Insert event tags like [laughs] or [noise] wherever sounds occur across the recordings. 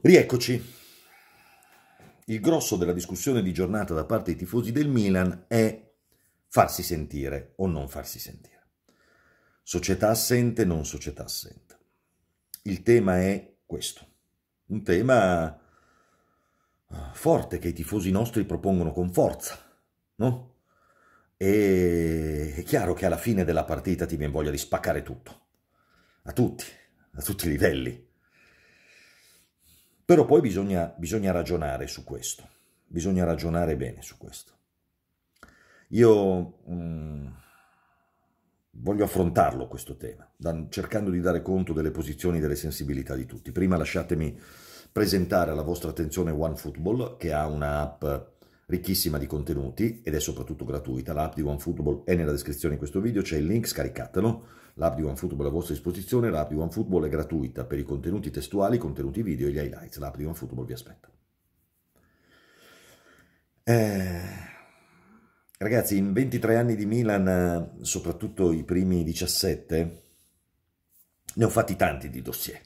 Rieccoci. Il grosso della discussione di giornata da parte dei tifosi del Milan è farsi sentire o non farsi sentire. Società assente, non società assente. Il tema è questo. Un tema eh, forte che i tifosi nostri propongono con forza, no? E è chiaro che alla fine della partita ti viene voglia di spaccare tutto, a tutti, a tutti i livelli però poi bisogna, bisogna ragionare su questo, bisogna ragionare bene su questo. Io mh, mm, voglio affrontarlo questo tema, da, cercando di dare conto delle posizioni e delle sensibilità di tutti. Prima lasciatemi presentare alla vostra attenzione OneFootball, che ha un'app ricchissima di contenuti ed è soprattutto gratuita. L'app di OneFootball è nella descrizione di questo video, c'è il link, scaricatelo L'app di OneFootball è a vostra disposizione, l'app di OneFootball è gratuita per i contenuti testuali, i contenuti video e gli highlights. L'app di OneFootball vi aspetta. Eh, ragazzi, in 23 anni di Milan, soprattutto i primi 17, ne ho fatti tanti di dossier.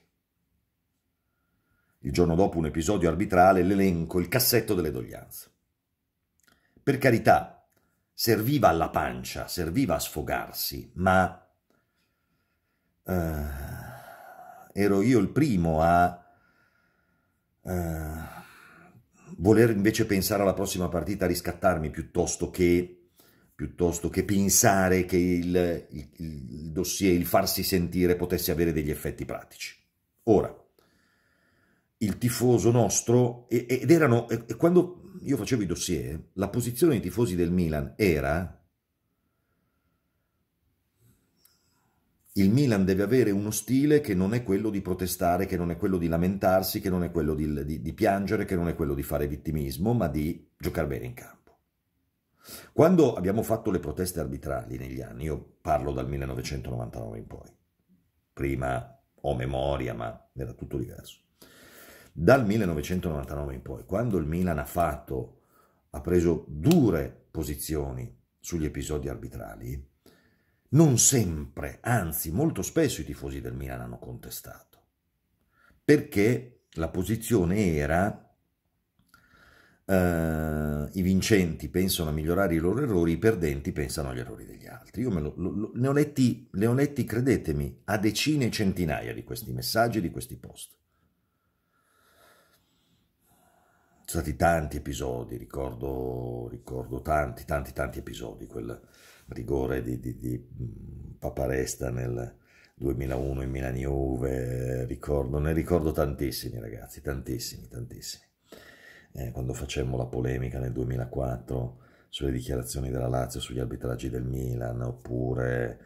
Il giorno dopo un episodio arbitrale, l'elenco, il cassetto delle doglianze. Per carità, serviva alla pancia, serviva a sfogarsi, ma eh, ero io il primo a eh, voler invece pensare alla prossima partita, a riscattarmi piuttosto che piuttosto che pensare che il, il, il, dossier, il farsi sentire potesse avere degli effetti pratici. Ora, il tifoso nostro, ed erano, quando io facevo i dossier, la posizione dei tifosi del Milan era il Milan deve avere uno stile che non è quello di protestare, che non è quello di lamentarsi, che non è quello di, di, di piangere, che non è quello di fare vittimismo, ma di giocare bene in campo. Quando abbiamo fatto le proteste arbitrali negli anni, io parlo dal 1999 in poi, prima ho memoria, ma era tutto diverso. Dal 1999 in poi, quando il Milan ha fatto, ha preso dure posizioni sugli episodi arbitrali, non sempre, anzi molto spesso i tifosi del Milan hanno contestato, perché la posizione era Uh, i vincenti pensano a migliorare i loro errori, i perdenti pensano agli errori degli altri. Io lo, lo, ne, ho letti, ne ho letti, credetemi, a decine e centinaia di questi messaggi, di questi post. Sono stati tanti episodi, ricordo, ricordo tanti, tanti, tanti episodi. Quel, rigore di, di, di mm, Paparesta nel 2001 in Milan Juve, ricordo, ne ricordo tantissimi ragazzi, tantissimi, tantissimi. Eh, quando facemmo la polemica nel 2004 sulle dichiarazioni della Lazio sugli arbitraggi del Milan, oppure...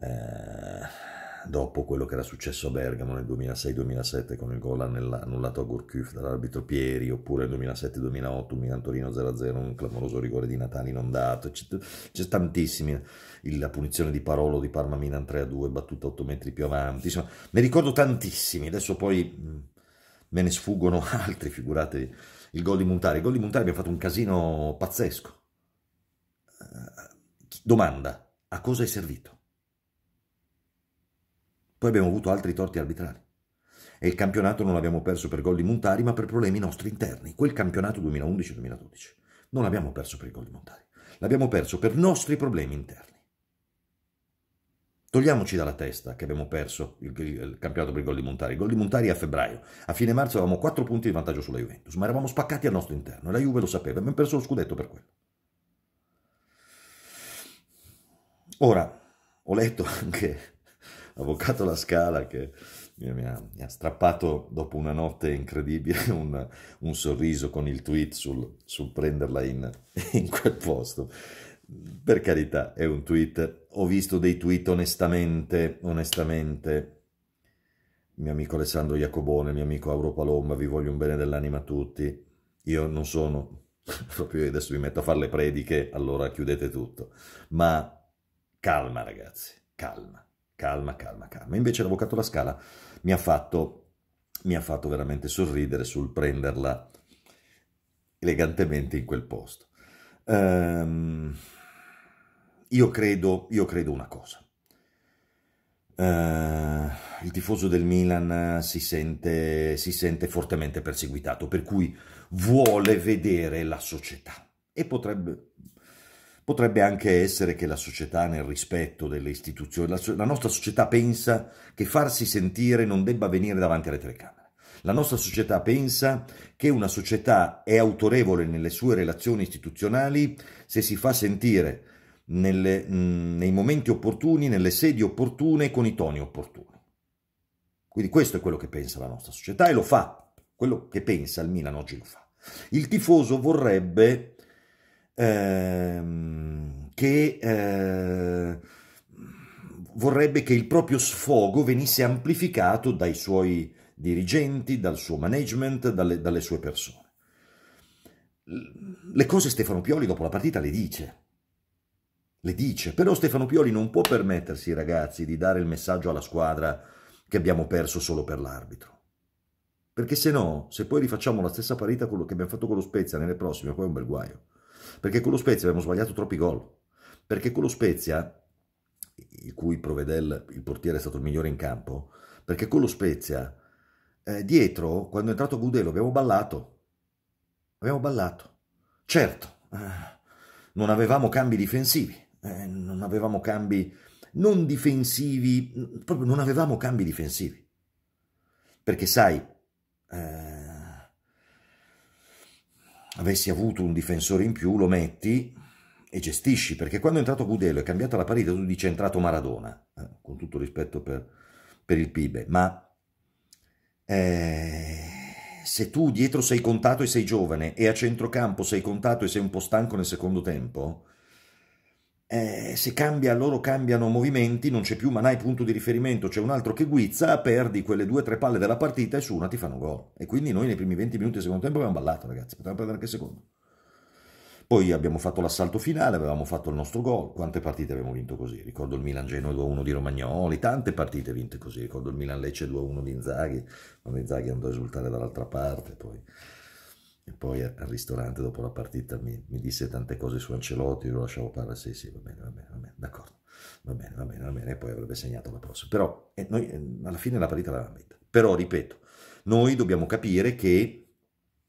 Eh, dopo quello che era successo a Bergamo nel 2006-2007 con il gol annullato a Gorkuf dall'arbitro Pieri, oppure nel 2007-2008 Milan Torino 0-0, un clamoroso rigore di Natali non dato, c'è, tantissimi, la punizione di Parolo di Parma Milan 3-2, battuta 8 metri più avanti, insomma, ne ricordo tantissimi, adesso poi me ne sfuggono [laughs] altri, figuratevi, il gol di Muntari, il gol di Muntari abbiamo fatto un casino pazzesco. Eh, domanda, a cosa è servito? Poi abbiamo avuto altri torti arbitrali. E il campionato non l'abbiamo perso per gol di Montari, ma per problemi nostri interni. Quel campionato 2011-2012 non l'abbiamo perso per i gol di Montari, l'abbiamo perso per nostri problemi interni. Togliamoci dalla testa che abbiamo perso il, il campionato per i gol di Montari. Il gol di Montari a febbraio. A fine marzo avevamo 4 punti di vantaggio sulla Juventus, ma eravamo spaccati al nostro interno e la Juve lo sapeva. Abbiamo perso lo scudetto per quello. Ora, ho letto [laughs] anche Avvocato La Scala che mi ha, mi ha strappato dopo una notte incredibile [laughs] un, un sorriso con il tweet sul, sul prenderla in, in quel posto per carità, è un tweet. Ho visto dei tweet onestamente, onestamente. mio amico Alessandro Iacobone, mio amico Auro Palomba, vi voglio un bene dell'anima a tutti. Io non sono [laughs] proprio adesso vi metto a fare le prediche, allora chiudete tutto. Ma calma ragazzi, calma calma, calma, calma. Invece l'avvocato La Scala mi ha fatto, mi ha fatto veramente sorridere sul prenderla elegantemente in quel posto. Um, io, credo, io credo una cosa. Uh, il tifoso del Milan si sente, si sente fortemente perseguitato, per cui vuole vedere la società e potrebbe, Potrebbe anche essere che la società, nel rispetto delle istituzioni, la, la nostra società pensa che farsi sentire non debba venire davanti alle telecamere. La nostra società pensa che una società è autorevole nelle sue relazioni istituzionali se si fa sentire nelle, nei momenti opportuni, nelle sedi opportune, con i toni opportuni. Quindi questo è quello che pensa la nostra società e lo fa. Quello che pensa il Milan oggi lo fa. Il tifoso vorrebbe ehm, che eh, vorrebbe che il proprio sfogo venisse amplificato dai suoi dirigenti, dal suo management, dalle, dalle sue persone. Le cose Stefano Pioli dopo la partita le dice, le dice, però Stefano Pioli non può permettersi, ragazzi, di dare il messaggio alla squadra che abbiamo perso solo per l'arbitro. Perché se no, se poi rifacciamo la stessa parità che abbiamo fatto con lo Spezia nelle prossime, poi è un bel guaio. Perché con lo Spezia abbiamo sbagliato troppi gol. Perché con lo Spezia, il cui Provedel, il portiere, è stato il migliore in campo, perché con lo Spezia, eh, dietro, quando è entrato Gudelo, abbiamo ballato. Abbiamo ballato. Certo, eh, non avevamo cambi difensivi, eh, non avevamo cambi non difensivi, proprio non avevamo cambi difensivi. Perché sai, eh, avessi avuto un difensore in più, lo metti e gestisci, perché quando è entrato Gudelo è cambiata la partita, tu dici è entrato Maradona, eh, con tutto rispetto per, per il Pibe, ma eh, se tu dietro sei contato e sei giovane e a centrocampo sei contato e sei un po' stanco nel secondo tempo, eh, se cambia, loro cambiano movimenti, non c'è più Manai punto di riferimento, c'è un altro che guizza, perdi quelle due o tre palle della partita e su una ti fanno gol. E quindi noi nei primi 20 minuti del secondo tempo abbiamo ballato, ragazzi, potevamo perdere anche il secondo. Poi abbiamo fatto l'assalto finale, avevamo fatto il nostro gol. Quante partite abbiamo vinto così? Ricordo il Milan Genoa 2-1 di Romagnoli, tante partite vinte così. Ricordo il Milan Lecce 2-1 di Inzaghi, quando Inzaghi andò a esultare dall'altra parte. Poi e poi al ristorante dopo la partita mi, mi disse tante cose su Ancelotti, lo lasciavo parlare, sì sì, va bene, va bene, va bene, d'accordo, va bene, va bene, va bene, e poi avrebbe segnato la prossima. Però eh, noi eh, alla fine la partita l'avevamo vinta. Però, ripeto, noi dobbiamo capire che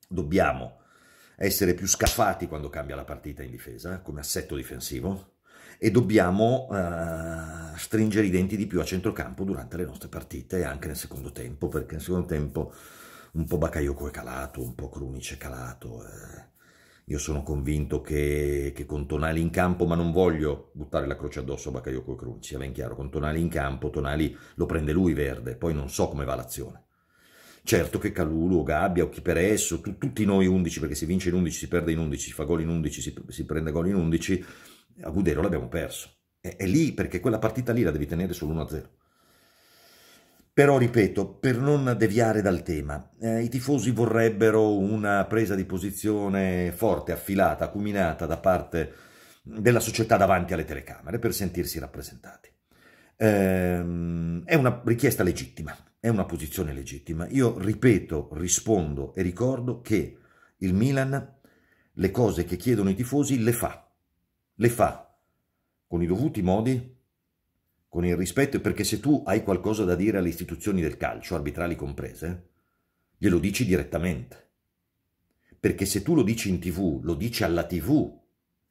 dobbiamo essere più scaffati quando cambia la partita in difesa, eh, come assetto difensivo, e dobbiamo uh, stringere i denti di più a centrocampo durante le nostre partite e anche nel secondo tempo, perché nel secondo tempo un po' Bacaioco è calato, un po' Krunic è calato. Eh. Io sono convinto che, che, con Tonali in campo, ma non voglio buttare la croce addosso a Bacaioco e Krunic, sia ben chiaro, con Tonali in campo, Tonali lo prende lui verde, poi non so come va l'azione. Certo che Calulu, Gabbia o chi per esso, tu, tutti noi 11, perché si vince in 11, si perde in 11, si fa gol in 11, si, si prende gol in 11, a Budero l'abbiamo perso. È, è lì perché quella partita lì la devi tenere sull1 0 però, ripeto, per non deviare dal tema, eh, i tifosi vorrebbero una presa di posizione forte, affilata, acuminata da parte della società davanti alle telecamere per sentirsi rappresentati. Eh, è una richiesta legittima, è una posizione legittima. Io ripeto, rispondo e ricordo che il Milan le cose che chiedono i tifosi le fa, le fa con i dovuti modi con il rispetto, perché se tu hai qualcosa da dire alle istituzioni del calcio, arbitrali comprese, glielo dici direttamente. Perché se tu lo dici in tv, lo dici alla tv,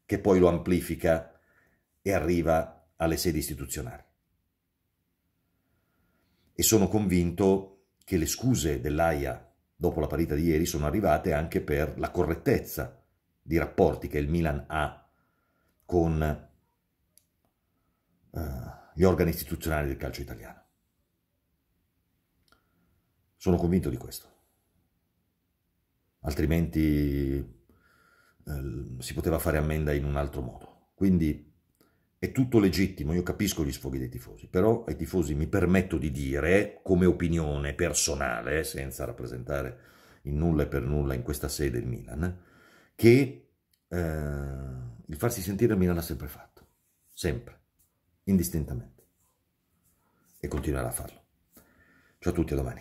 che poi lo amplifica e arriva alle sedi istituzionali. E sono convinto che le scuse dell'AIA dopo la partita di ieri sono arrivate anche per la correttezza di rapporti che il Milan ha con gli organi istituzionali del calcio italiano. Sono convinto di questo. Altrimenti eh, si poteva fare ammenda in un altro modo. Quindi è tutto legittimo, io capisco gli sfoghi dei tifosi, però ai tifosi mi permetto di dire, come opinione personale, senza rappresentare in nulla e per nulla in questa sede il Milan, che eh, il farsi sentire a Milan ha sempre fatto, sempre indistintamente. E continuerà a farlo. Ciao a tutti, a domani.